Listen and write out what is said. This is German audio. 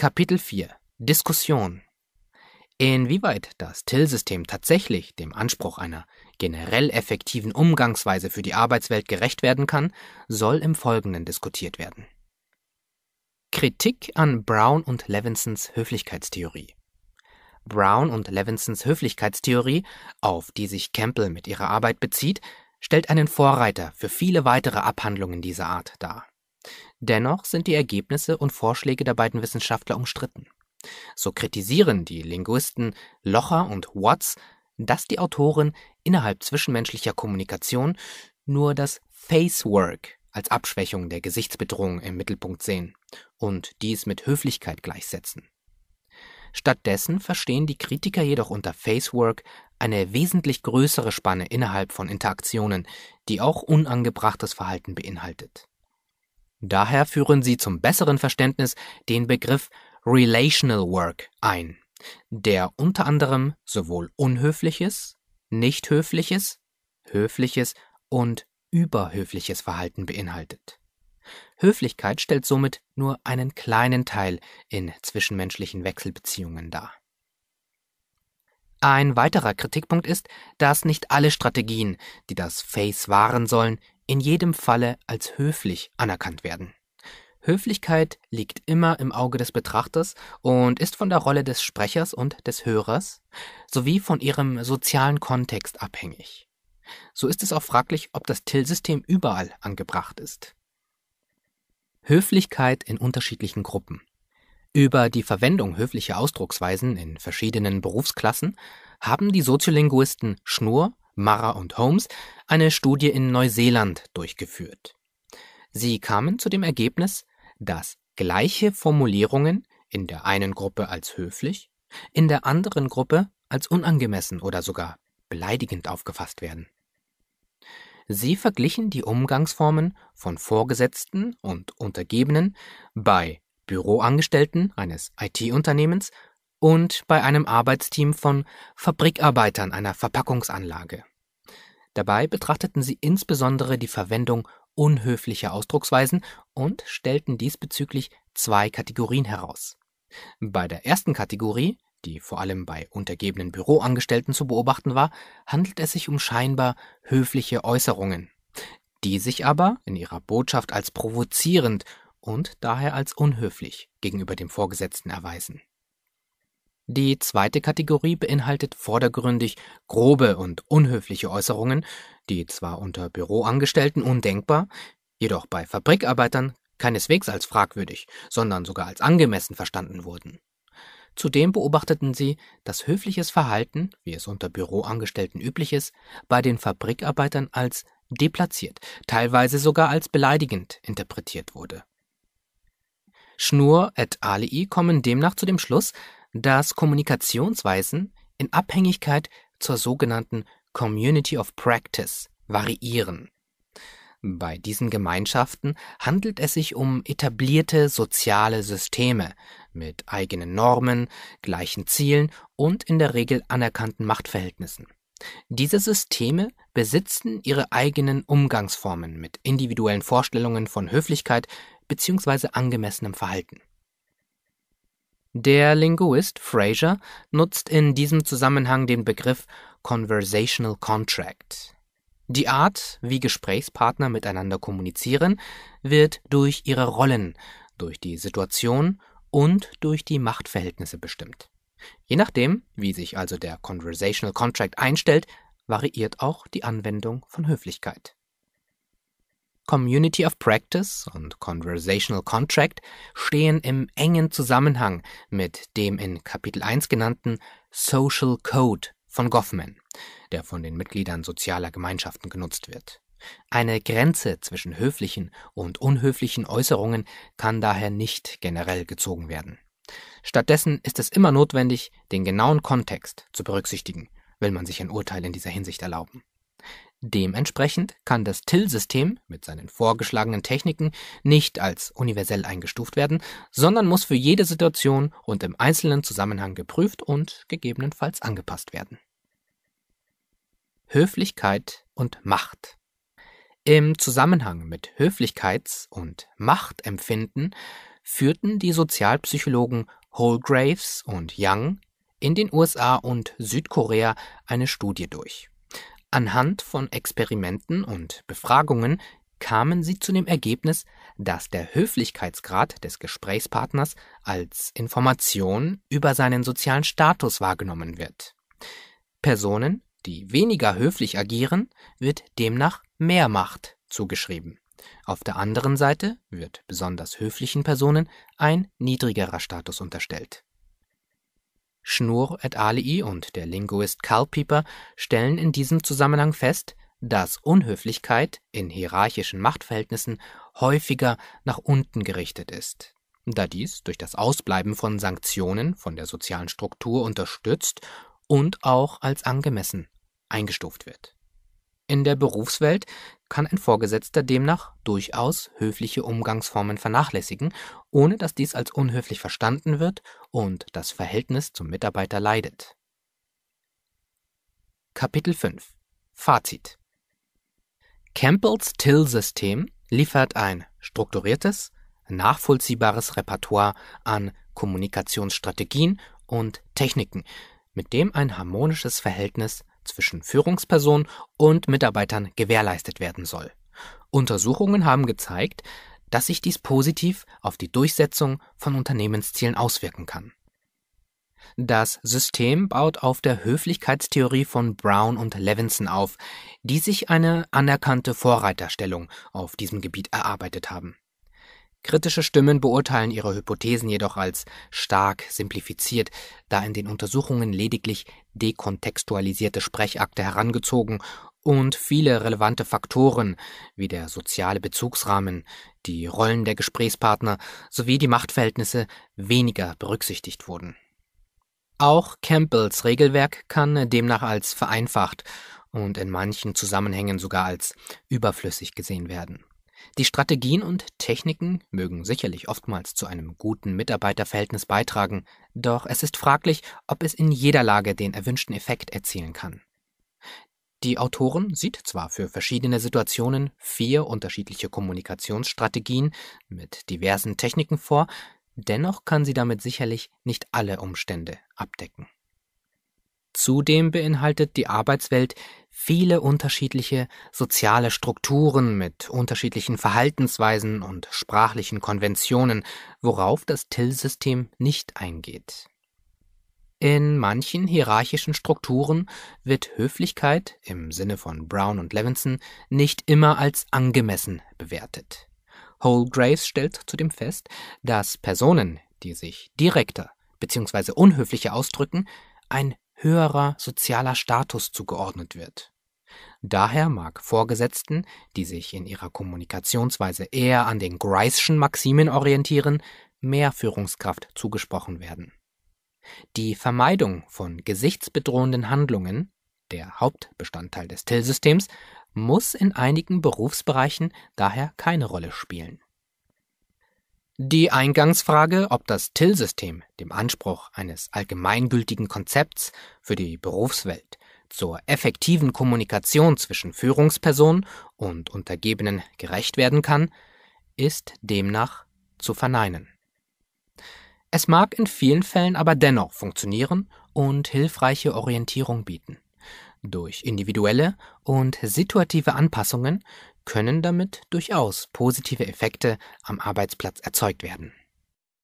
Kapitel 4 Diskussion Inwieweit das Till-System tatsächlich dem Anspruch einer generell effektiven Umgangsweise für die Arbeitswelt gerecht werden kann, soll im Folgenden diskutiert werden. Kritik an Brown und Levinsons Höflichkeitstheorie. Brown und Levinsons Höflichkeitstheorie, auf die sich Campbell mit ihrer Arbeit bezieht, stellt einen Vorreiter für viele weitere Abhandlungen dieser Art dar. Dennoch sind die Ergebnisse und Vorschläge der beiden Wissenschaftler umstritten. So kritisieren die Linguisten Locher und Watts, dass die Autoren innerhalb zwischenmenschlicher Kommunikation nur das Facework als Abschwächung der Gesichtsbedrohung im Mittelpunkt sehen und dies mit Höflichkeit gleichsetzen. Stattdessen verstehen die Kritiker jedoch unter Facework eine wesentlich größere Spanne innerhalb von Interaktionen, die auch unangebrachtes Verhalten beinhaltet. Daher führen sie zum besseren Verständnis den Begriff Relational Work ein, der unter anderem sowohl unhöfliches, nicht höfliches, höfliches und überhöfliches Verhalten beinhaltet. Höflichkeit stellt somit nur einen kleinen Teil in zwischenmenschlichen Wechselbeziehungen dar. Ein weiterer Kritikpunkt ist, dass nicht alle Strategien, die das Face wahren sollen, in jedem Falle als höflich anerkannt werden. Höflichkeit liegt immer im Auge des Betrachters und ist von der Rolle des Sprechers und des Hörers sowie von ihrem sozialen Kontext abhängig. So ist es auch fraglich, ob das Till-System überall angebracht ist. Höflichkeit in unterschiedlichen Gruppen. Über die Verwendung höflicher Ausdrucksweisen in verschiedenen Berufsklassen haben die Soziolinguisten Schnur Mara und Holmes eine Studie in Neuseeland durchgeführt. Sie kamen zu dem Ergebnis, dass gleiche Formulierungen in der einen Gruppe als höflich, in der anderen Gruppe als unangemessen oder sogar beleidigend aufgefasst werden. Sie verglichen die Umgangsformen von Vorgesetzten und Untergebenen bei Büroangestellten eines IT-Unternehmens und bei einem Arbeitsteam von Fabrikarbeitern einer Verpackungsanlage. Dabei betrachteten sie insbesondere die Verwendung unhöflicher Ausdrucksweisen und stellten diesbezüglich zwei Kategorien heraus. Bei der ersten Kategorie, die vor allem bei untergebenen Büroangestellten zu beobachten war, handelt es sich um scheinbar höfliche Äußerungen, die sich aber in ihrer Botschaft als provozierend und daher als unhöflich gegenüber dem Vorgesetzten erweisen. Die zweite Kategorie beinhaltet vordergründig grobe und unhöfliche Äußerungen, die zwar unter Büroangestellten undenkbar, jedoch bei Fabrikarbeitern keineswegs als fragwürdig, sondern sogar als angemessen verstanden wurden. Zudem beobachteten sie, dass höfliches Verhalten, wie es unter Büroangestellten üblich ist, bei den Fabrikarbeitern als deplatziert, teilweise sogar als beleidigend interpretiert wurde. Schnur et alii kommen demnach zu dem Schluss, dass Kommunikationsweisen in Abhängigkeit zur sogenannten Community of Practice variieren. Bei diesen Gemeinschaften handelt es sich um etablierte soziale Systeme mit eigenen Normen, gleichen Zielen und in der Regel anerkannten Machtverhältnissen. Diese Systeme besitzen ihre eigenen Umgangsformen mit individuellen Vorstellungen von Höflichkeit bzw. angemessenem Verhalten. Der Linguist Fraser nutzt in diesem Zusammenhang den Begriff Conversational Contract. Die Art, wie Gesprächspartner miteinander kommunizieren, wird durch ihre Rollen, durch die Situation und durch die Machtverhältnisse bestimmt. Je nachdem, wie sich also der Conversational Contract einstellt, variiert auch die Anwendung von Höflichkeit. Community of Practice und Conversational Contract stehen im engen Zusammenhang mit dem in Kapitel 1 genannten Social Code von Goffman, der von den Mitgliedern sozialer Gemeinschaften genutzt wird. Eine Grenze zwischen höflichen und unhöflichen Äußerungen kann daher nicht generell gezogen werden. Stattdessen ist es immer notwendig, den genauen Kontext zu berücksichtigen, will man sich ein Urteil in dieser Hinsicht erlauben. Dementsprechend kann das Till-System mit seinen vorgeschlagenen Techniken nicht als universell eingestuft werden, sondern muss für jede Situation und im einzelnen Zusammenhang geprüft und gegebenenfalls angepasst werden. Höflichkeit und Macht Im Zusammenhang mit Höflichkeits- und Machtempfinden führten die Sozialpsychologen Holgraves und Young in den USA und Südkorea eine Studie durch Anhand von Experimenten und Befragungen kamen sie zu dem Ergebnis, dass der Höflichkeitsgrad des Gesprächspartners als Information über seinen sozialen Status wahrgenommen wird. Personen, die weniger höflich agieren, wird demnach mehr Macht zugeschrieben. Auf der anderen Seite wird besonders höflichen Personen ein niedrigerer Status unterstellt Schnur et alii und der Linguist Karl Pieper stellen in diesem Zusammenhang fest, dass Unhöflichkeit in hierarchischen Machtverhältnissen häufiger nach unten gerichtet ist, da dies durch das Ausbleiben von Sanktionen von der sozialen Struktur unterstützt und auch als angemessen eingestuft wird. In der Berufswelt kann ein Vorgesetzter demnach durchaus höfliche Umgangsformen vernachlässigen, ohne dass dies als unhöflich verstanden wird und das Verhältnis zum Mitarbeiter leidet. Kapitel 5 Fazit Campbells Till-System liefert ein strukturiertes, nachvollziehbares Repertoire an Kommunikationsstrategien und Techniken, mit dem ein harmonisches Verhältnis zwischen Führungspersonen und Mitarbeitern gewährleistet werden soll. Untersuchungen haben gezeigt, dass sich dies positiv auf die Durchsetzung von Unternehmenszielen auswirken kann. Das System baut auf der Höflichkeitstheorie von Brown und Levinson auf, die sich eine anerkannte Vorreiterstellung auf diesem Gebiet erarbeitet haben. Kritische Stimmen beurteilen ihre Hypothesen jedoch als stark simplifiziert, da in den Untersuchungen lediglich dekontextualisierte Sprechakte herangezogen und viele relevante Faktoren wie der soziale Bezugsrahmen, die Rollen der Gesprächspartner sowie die Machtverhältnisse weniger berücksichtigt wurden. Auch Campbells Regelwerk kann demnach als vereinfacht und in manchen Zusammenhängen sogar als überflüssig gesehen werden. Die Strategien und Techniken mögen sicherlich oftmals zu einem guten Mitarbeiterverhältnis beitragen, doch es ist fraglich, ob es in jeder Lage den erwünschten Effekt erzielen kann. Die Autorin sieht zwar für verschiedene Situationen vier unterschiedliche Kommunikationsstrategien mit diversen Techniken vor, dennoch kann sie damit sicherlich nicht alle Umstände abdecken. Zudem beinhaltet die Arbeitswelt viele unterschiedliche soziale Strukturen mit unterschiedlichen Verhaltensweisen und sprachlichen Konventionen, worauf das Till-System nicht eingeht. In manchen hierarchischen Strukturen wird Höflichkeit im Sinne von Brown und Levinson nicht immer als angemessen bewertet. Holgraves stellt zudem fest, dass Personen, die sich direkter bzw. unhöflicher ausdrücken, ein höherer sozialer Status zugeordnet wird. Daher mag Vorgesetzten, die sich in ihrer Kommunikationsweise eher an den Grice'schen Maximen orientieren, mehr Führungskraft zugesprochen werden. Die Vermeidung von gesichtsbedrohenden Handlungen, der Hauptbestandteil des Till-Systems, muss in einigen Berufsbereichen daher keine Rolle spielen die Eingangsfrage, ob das Till-System dem Anspruch eines allgemeingültigen Konzepts für die Berufswelt zur effektiven Kommunikation zwischen Führungsperson und Untergebenen gerecht werden kann, ist demnach zu verneinen. Es mag in vielen Fällen aber dennoch funktionieren und hilfreiche Orientierung bieten. Durch individuelle und situative Anpassungen können damit durchaus positive Effekte am Arbeitsplatz erzeugt werden.